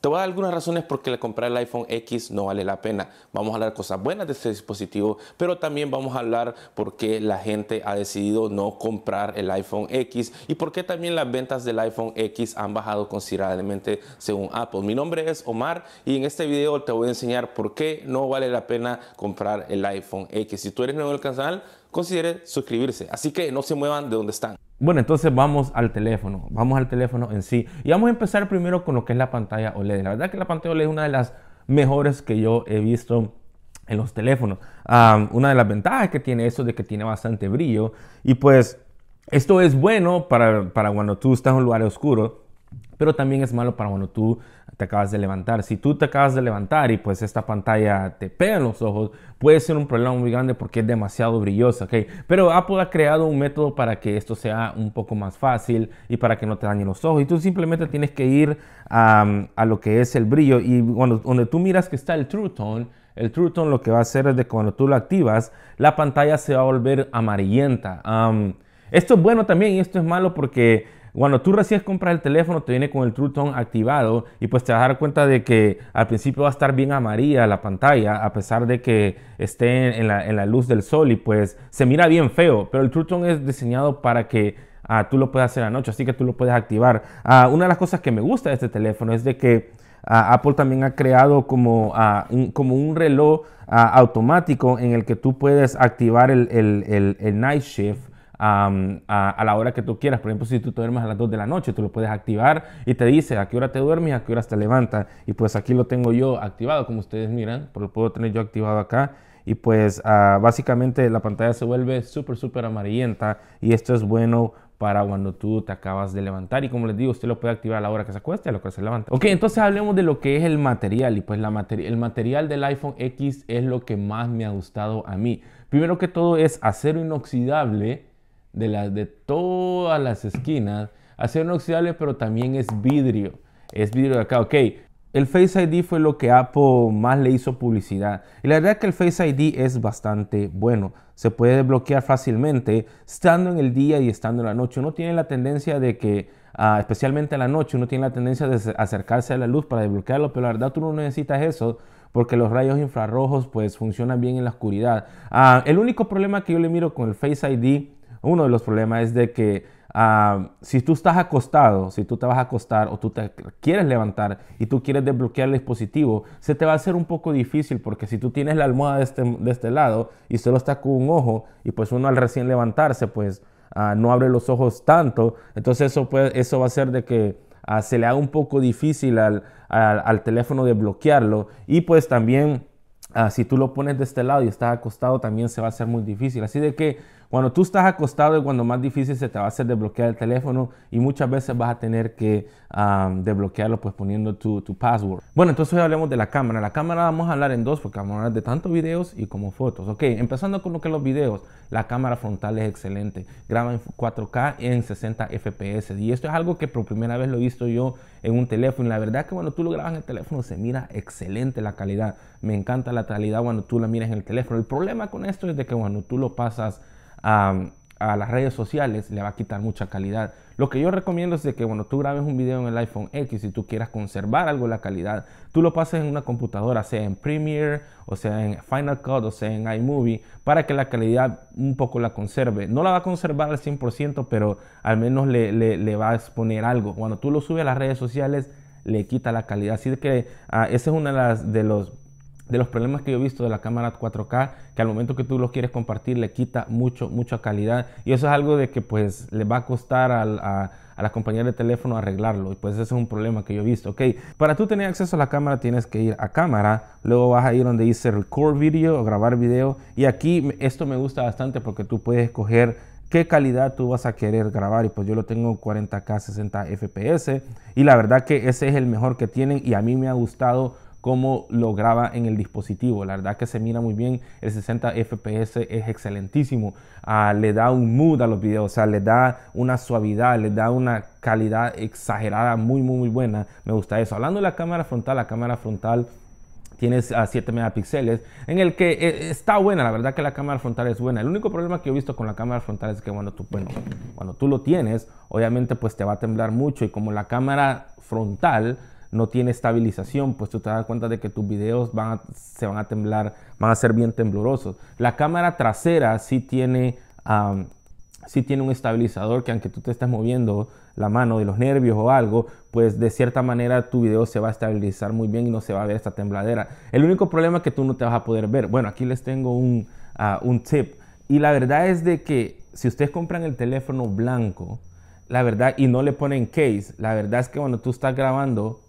Te voy a dar algunas razones por qué comprar el iPhone X no vale la pena. Vamos a hablar cosas buenas de este dispositivo, pero también vamos a hablar por qué la gente ha decidido no comprar el iPhone X y por qué también las ventas del iPhone X han bajado considerablemente según Apple. Mi nombre es Omar y en este video te voy a enseñar por qué no vale la pena comprar el iPhone X. Si tú eres nuevo en el canal, considere suscribirse. Así que no se muevan de donde están. Bueno, entonces vamos al teléfono, vamos al teléfono en sí. Y vamos a empezar primero con lo que es la pantalla OLED. La verdad que la pantalla OLED es una de las mejores que yo he visto en los teléfonos. una de las ventajas que tiene eso de que tiene bastante brillo. Y pues esto es bueno para, para cuando tú estás en un lugar oscuro pero también es malo para cuando tú te acabas de levantar. Si tú te acabas de levantar y pues esta pantalla te pega en los ojos, puede ser un problema muy grande porque es demasiado brillosa, ¿ok? Pero Apple ha creado un método para que esto sea un poco más fácil y para que no te dañen los ojos. Y tú simplemente tienes que ir a lo que es el brillo y cuando, donde tú miras que está el True Tone, el True Tone lo que va a hacer es de cuando tú lo activas, la pantalla se va a volver amarillenta. esto es bueno también y esto es malo porque cuando tú recién compras el teléfono, te viene con el True Tone activado y pues te vas a dar cuenta de que al principio va a estar bien amarilla la pantalla, a pesar de que esté en la, luz del sol y pues se mira bien feo, pero el True Tone es diseñado para que ah, tú lo puedas hacer anoche, así que tú lo puedes activar. Ah, una de las cosas que me gusta de este teléfono es de que ah, Apple también ha creado como, un, como un reloj automático en el que tú puedes activar el night shift a, la hora que tú quieras. Por ejemplo, si tú te duermes a las 2 de la noche, tú lo puedes activar y te dice a qué hora te duermes y a qué hora te levanta Y pues aquí lo tengo yo activado, como ustedes miran, pero lo puedo tener yo activado acá. Y pues ah, básicamente la pantalla se vuelve súper, súper amarillenta y esto es bueno para cuando tú te acabas de levantar. Y como les digo, usted lo puede activar a la hora que se acueste, a la hora que se levanta. Ok, entonces hablemos de lo que es el material. Y pues la el material del iPhone X es lo que más me ha gustado a mí. Primero que todo es acero inoxidable de, las de todas las esquinas. Acero inoxidable, pero también es vidrio. Es vidrio de acá, ok. El Face ID fue lo que Apple más le hizo publicidad. Y la verdad es que el Face ID es bastante bueno. Se puede desbloquear fácilmente estando en el día y estando en la noche. Uno tiene la tendencia de que, ah, especialmente en la noche, uno tiene la tendencia de acercarse a la luz para desbloquearlo, pero la verdad tú no necesitas eso porque los rayos infrarrojos pues funcionan bien en la oscuridad. Ah, el único problema que yo le miro con el Face ID uno de los problemas es de que ah, si tú estás acostado, si tú te vas a acostar o tú te quieres levantar y tú quieres desbloquear el dispositivo, se te va a hacer un poco difícil porque si tú tienes la almohada de este, este lado y solo está con un ojo y pues uno al recién levantarse pues ah, no abre los ojos tanto, entonces eso, puede, eso va a ser de que... Ah, se le haga un poco difícil al, teléfono desbloquearlo y pues también si tú lo pones de este lado y estás acostado también se va a hacer muy difícil así de que cuando tú estás acostado es cuando más difícil se te va a hacer desbloquear el teléfono y muchas veces vas a tener que desbloquearlo pues poniendo tu, tu password. Bueno, entonces hoy hablemos de la cámara. La cámara vamos a hablar en dos porque vamos a hablar de tanto videos y como fotos. Ok, empezando con lo que son los videos. La cámara frontal es excelente. Graba en 4K en 60 FPS. Y esto es algo que por primera vez lo he visto yo en un teléfono. la verdad es que cuando tú lo grabas en el teléfono se mira excelente la calidad. Me encanta la calidad cuando tú la miras en el teléfono. El problema con esto es de que cuando tú lo pasas a, las redes sociales, le va a quitar mucha calidad. Lo que yo recomiendo es que cuando tú grabes un video en el iPhone X y tú quieras conservar algo de la calidad, tú lo pases en una computadora, sea en Premiere, o sea en Final Cut, o sea en iMovie, para que la calidad un poco la conserve. No la va a conservar al 100%, pero al menos le, va a exponer algo. Cuando tú lo subes a las redes sociales, le quita la calidad. Así que ah, es una de de los de los problemas que yo he visto de la cámara 4K, que al momento que tú lo quieres compartir le quita mucho, mucha calidad. Y eso es algo de que pues le va a costar a, la compañía de teléfono arreglarlo. Y pues ese es un problema que yo he visto. Ok, para tú tener acceso a la cámara tienes que ir a cámara, luego vas a ir donde dice record video o grabar video. Y aquí esto me gusta bastante porque tú puedes escoger qué calidad tú vas a querer grabar y pues yo lo tengo 40k 60 fps y la verdad que ese es el mejor que tienen y a mí me ha gustado Cómo lo graba en el dispositivo. La verdad que se mira muy bien, el 60 FPS es excelentísimo, ah, le da un mood a los videos, o sea, le da una suavidad, le da una calidad exagerada muy, muy, muy buena. Me gusta eso. Hablando de la cámara frontal, la cámara frontal tienes a ah, 7 megapíxeles, en el que eh, está buena, la verdad que la cámara frontal es buena. El único problema que he visto con la cámara frontal es que cuando tú, bueno, cuando tú lo tienes, obviamente pues te va a temblar mucho y como la cámara frontal no tiene estabilización, pues tú te das cuenta de que tus videos van se van a temblar, van a ser bien temblorosos. La cámara trasera sí tiene, tiene un estabilizador que aunque tú te estés moviendo la mano de los nervios o algo, pues de cierta manera tu video se va a estabilizar muy bien y no se va a ver esta tembladera. El único problema es que tú no te vas a poder ver. Bueno, aquí les tengo un, ah, un tip. Y la verdad es de que si ustedes compran el teléfono blanco, la verdad, y no le ponen case, la verdad es que cuando tú estás grabando,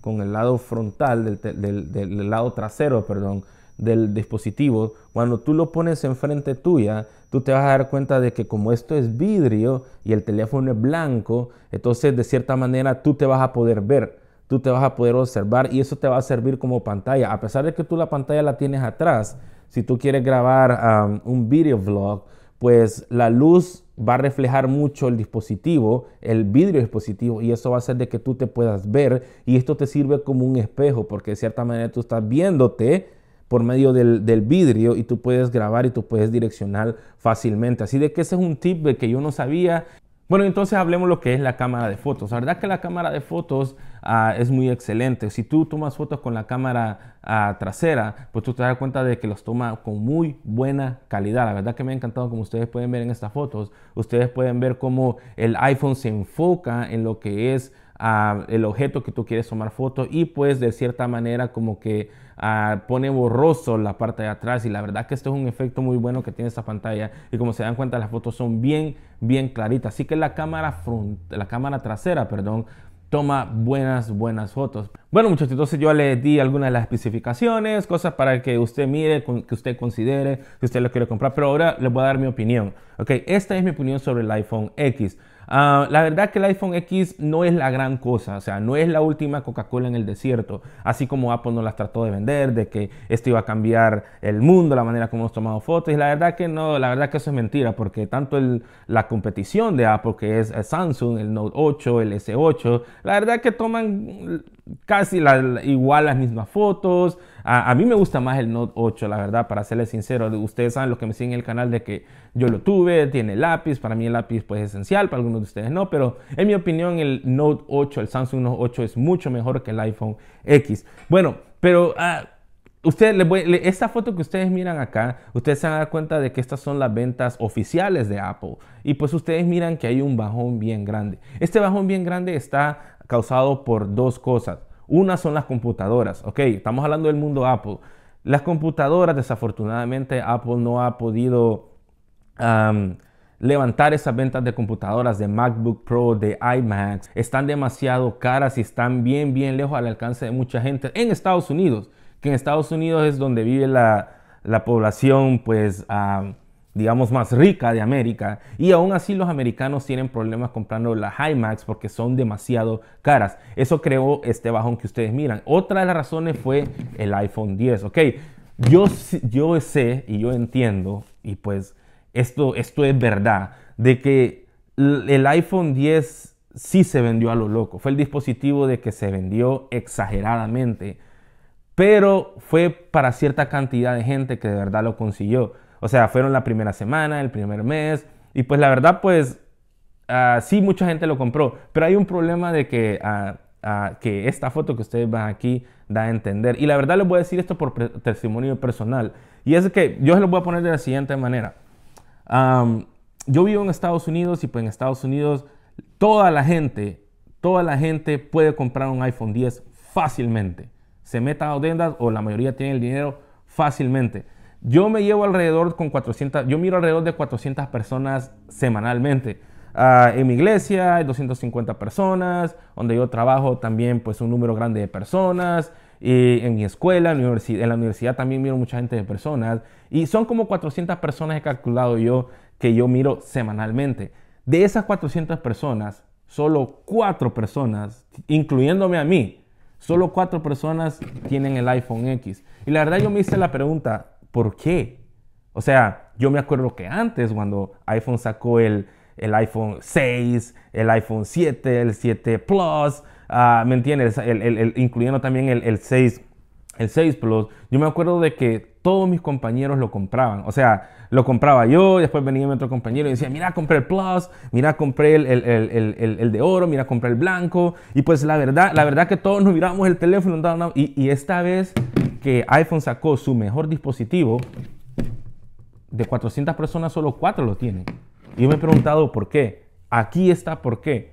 con el lado frontal, del, lado trasero, perdón, del dispositivo, cuando tú lo pones enfrente tuya, tú te vas a dar cuenta de que como esto es vidrio y el teléfono es blanco, entonces de cierta manera tú te vas a poder ver, tú te vas a poder observar y eso te va a servir como pantalla. A pesar de que tú la pantalla la tienes atrás, si tú quieres grabar un video vlog, pues la luz va a reflejar mucho el dispositivo, el vidrio dispositivo, y eso va a hacer de que tú te puedas ver, y esto te sirve como un espejo, porque de cierta manera tú estás viéndote por medio del, vidrio y tú puedes grabar y tú puedes direccionar fácilmente. Así de que ese es un tip que yo no sabía bueno, entonces hablemos lo que es la cámara de fotos. La verdad que la cámara de fotos ah, es muy excelente. Si tú tomas fotos con la cámara ah, trasera, pues tú te das cuenta de que las toma con muy buena calidad. La verdad que me ha encantado, como ustedes pueden ver en estas fotos, ustedes pueden ver cómo el iPhone se enfoca en lo que es el objeto que tú quieres tomar foto y pues de cierta manera como que ah, pone borroso la parte de atrás y la verdad que esto es un efecto muy bueno que tiene esta pantalla y como se dan cuenta las fotos son bien bien claritas así que la cámara front la cámara trasera perdón toma buenas, buenas fotos. Bueno muchachos, entonces yo les di algunas de las especificaciones, cosas para que usted mire, que usted considere, si usted lo quiere comprar, pero ahora les voy a dar mi opinión. Ok, esta es mi opinión sobre el iPhone X. Ah, la verdad que el iPhone X no es la gran cosa, o sea, no es la última Coca-Cola en el desierto, así como Apple no las trató de vender, de que esto iba a cambiar el mundo, la manera como hemos tomado fotos, y la verdad que no, la verdad que eso es mentira, porque tanto el, la competición de Apple, que es eh, Samsung, el Note 8, el S8, la verdad que toman casi la, igual las mismas fotos. A, mí me gusta más el Note 8, la verdad, para serles sincero. Ustedes saben, los que me siguen el canal, de que yo lo tuve, tiene lápiz. Para mí el lápiz pues, es esencial, para algunos de ustedes no. Pero en mi opinión, el Note 8, el Samsung Note 8 es mucho mejor que el iPhone X. Bueno, pero... Ah, ustedes esta foto que ustedes miran acá, ustedes se van a dar cuenta de que estas son las ventas oficiales de Apple. Y pues ustedes miran que hay un bajón bien grande. Este bajón bien grande está causado por dos cosas. Una son las computadoras, ok, estamos hablando del mundo Apple. Las computadoras, desafortunadamente, Apple no ha podido levantar esas ventas de computadoras de MacBook Pro, de iMac. Están demasiado caras y están bien, bien lejos al alcance de mucha gente en Estados Unidos, que en Estados Unidos es donde vive la, población, pues digamos, más rica de América. Y aún así los americanos tienen problemas comprando las Max porque son demasiado caras. Eso creó este bajón que ustedes miran. Otra de las razones fue el iPhone 10, ¿ok? Yo, yo sé y yo entiendo, y pues esto, esto es verdad, de que el iPhone 10 sí se vendió a lo loco. Fue el dispositivo de que se vendió exageradamente. Pero fue para cierta cantidad de gente que de verdad lo consiguió. O sea, fueron la primera semana, el primer mes. Y pues la verdad, pues así ah, sí, mucha gente lo compró. Pero hay un problema de que, a ah, ah, que esta foto que ustedes van aquí da a entender. Y la verdad les voy a decir esto por testimonio personal. Y es que yo se lo voy a poner de la siguiente manera. yo vivo en Estados Unidos y pues en Estados Unidos toda la gente, toda la gente puede comprar un iPhone 10 fácilmente. Se meta a tiendas o la mayoría tiene el dinero fácilmente. Yo me llevo alrededor con 400, yo miro alrededor de 400 personas semanalmente. Ah, en mi iglesia hay 250 personas, donde yo trabajo también pues un número grande de personas. Y en mi escuela, en la universidad también miro mucha gente de personas. Y son como 400 personas he calculado yo que yo miro semanalmente. De esas 400 personas, solo cuatro personas, incluyéndome a mí, solo cuatro personas tienen el iPhone X. Y la verdad yo me hice la pregunta, ¿Por qué? O sea, yo me acuerdo que antes, cuando iPhone sacó el, iPhone 6, el iPhone 7, el 7 Plus, ah, ¿me entiendes? incluyendo también el, 6, el 6 Plus, yo me acuerdo de que todos mis compañeros lo compraban. O sea, lo compraba yo, después venía mi otro compañero y decía, mira, compré el Plus, mira, compré el, de oro, mira, compré el blanco. Y pues la verdad, la verdad que todos nos mirábamos el teléfono y esta vez iPhone sacó su mejor dispositivo, de 400 personas solo 4 lo tienen. yo me he preguntado por qué. Aquí está por qué.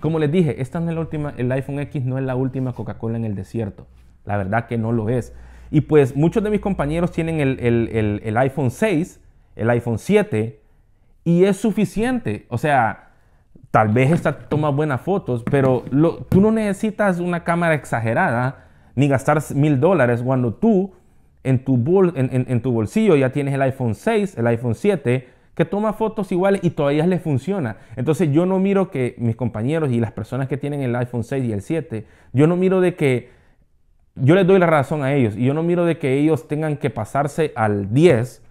Como les dije, esta es la última, el iPhone X no es la última Coca-Cola en el desierto. La verdad que no lo es. Y pues muchos de mis compañeros tienen el, iPhone 6, el iPhone 7, y es suficiente. O sea, tal vez esta toma buenas fotos, pero tú no necesitas una cámara exagerada ni gastar mil dólares cuando tú en tu, en, tu bolsillo ya tienes el iPhone 6, el iPhone 7, que toma fotos iguales y todavía les funciona. Entonces yo no miro que mis compañeros y las personas que tienen el iPhone 6 y el 7, yo no miro de que yo les doy la razón a ellos y yo no miro de que ellos tengan que pasarse al 10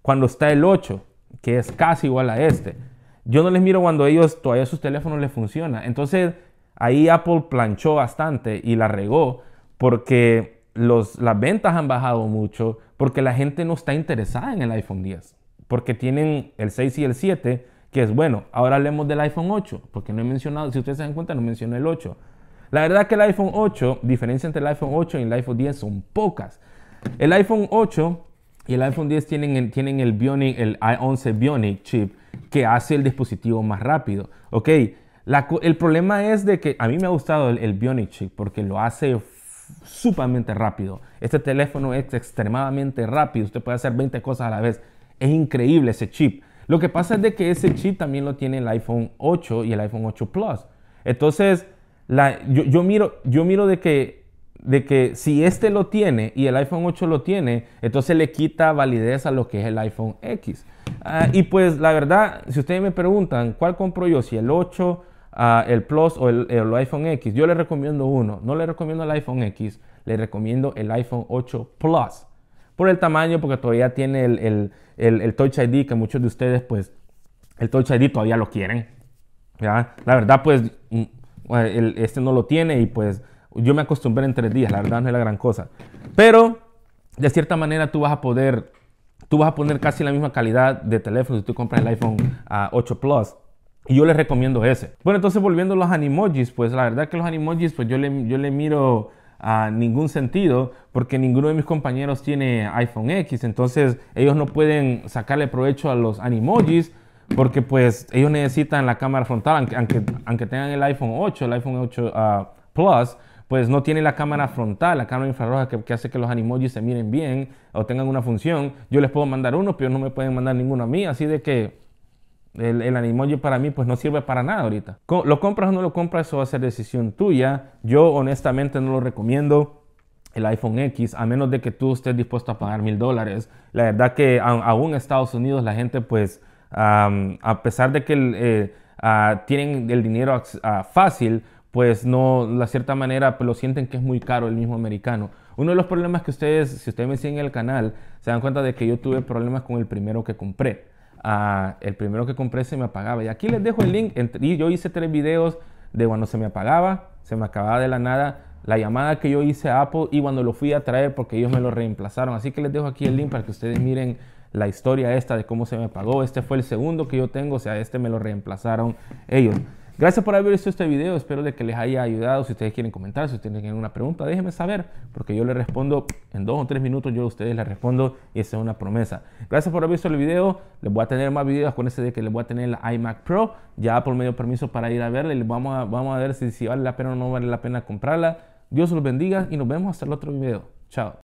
cuando está el 8, que es casi igual a este. Yo no les miro cuando ellos todavía sus teléfonos les funciona. Entonces ahí Apple planchó bastante y la regó porque los, las ventas han bajado mucho, porque la gente no está interesada en el iPhone 10, porque tienen el 6 y el 7, que es bueno. Ahora hablemos del iPhone 8, porque no he mencionado, si ustedes se dan cuenta, no mencioné el 8. La verdad que el iPhone 8, diferencia entre el iPhone 8 y el iPhone 10 son pocas. El iPhone 8 y el iPhone 10 tienen, tienen el Bionic, el i11 Bionic chip que hace el dispositivo más rápido. Ok, el problema es de que a mí me ha gustado el, el Bionic chip porque lo hace supamente rápido. Este teléfono es extremadamente rápido. Usted puede hacer 20 cosas a la vez. Es increíble ese chip. Lo que pasa es de que ese chip también lo tiene el iPhone 8 y el iPhone 8 Plus. Entonces, la, yo, miro, yo miro de que, de que si este lo tiene y el iPhone 8 lo tiene, entonces le quita validez a lo que es el iPhone X. Ah, y pues la verdad, si ustedes me preguntan, ¿cuál compro yo? Si el 8 el Plus o el, el, iPhone X, yo le recomiendo uno. No le recomiendo el iPhone X, le recomiendo el iPhone 8 Plus. Por el tamaño, porque todavía tiene el, el, el, Touch ID, que muchos de ustedes, pues, el Touch ID todavía lo quieren. ¿ya? La verdad, pues, mm, este no lo tiene y pues yo me acostumbré en tres días, la verdad no es la gran cosa. Pero de cierta manera tú vas a poder, tú vas a poner casi la misma calidad de teléfono si tú compras el iPhone 8 ah, Plus y yo les recomiendo ese. Bueno, entonces volviendo a los animojis, pues la verdad que los animojis, pues yo le, yo le miro a ningún sentido porque ninguno de mis compañeros tiene iPhone X, entonces ellos no pueden sacarle provecho a los animojis porque pues ellos necesitan la cámara frontal, aunque, aunque, tengan el iPhone 8, el iPhone 8 ah, Plus, pues no tiene la cámara frontal, la cámara infrarroja que, que, hace que los animojis se miren bien o tengan una función. Yo les puedo mandar uno, pero no me pueden mandar ninguno a mí, así de que el, el para mí pues no sirve para nada ahorita. Lo compras o no lo compras, eso va a ser decisión tuya. Yo honestamente no lo recomiendo el iPhone X, a menos de que tú estés dispuesto a pagar mil dólares. La verdad que aún en Estados Unidos la gente pues, a pesar de que eh, ah, tienen el dinero ah, fácil, pues no, de cierta manera pues, lo sienten que es muy caro el mismo americano. Uno de los problemas que ustedes, si ustedes me siguen el canal, se dan cuenta de que yo tuve problemas con el primero que compré el primero que compré se me apagaba. Y aquí les dejo el link. yo hice tres videos de cuando se me apagaba, se me acababa de la nada, la llamada que yo hice a Apple y cuando lo fui a traer porque ellos me lo reemplazaron. Así que les dejo aquí el link para que ustedes miren la historia esta de cómo se me apagó Este fue el segundo que yo tengo, o sea, este me lo reemplazaron ellos. Gracias por haber visto este video, espero de que les haya ayudado. Si ustedes quieren comentar, si ustedes tienen alguna pregunta, déjenme saber, porque yo les respondo en dos o tres minutos, yo a ustedes les respondo y esa es una promesa. Gracias por haber visto el video, les voy a tener más videos, ese de que les voy a tener la iMac Pro, ya por medio permiso para ir a verla y vamos a, vamos a ver si, si vale la pena o no vale la pena comprarla. Dios los bendiga y nos vemos hasta el otro video. Chao.